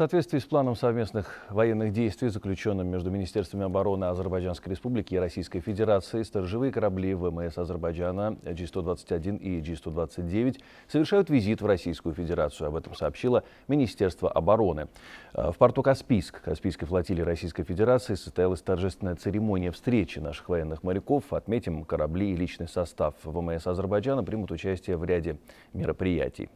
В соответствии с планом совместных военных действий, заключенным между Министерствами обороны Азербайджанской Республики и Российской Федерации, сторожевые корабли ВМС Азербайджана G-121 и G-129 совершают визит в Российскую Федерацию. Об этом сообщило Министерство обороны. Э, в порту Каспийск, Каспийской флотилии Российской Федерации, состоялась торжественная церемония встречи наших военных моряков. Отметим, корабли и личный состав ВМС Азербайджана примут участие в ряде мероприятий.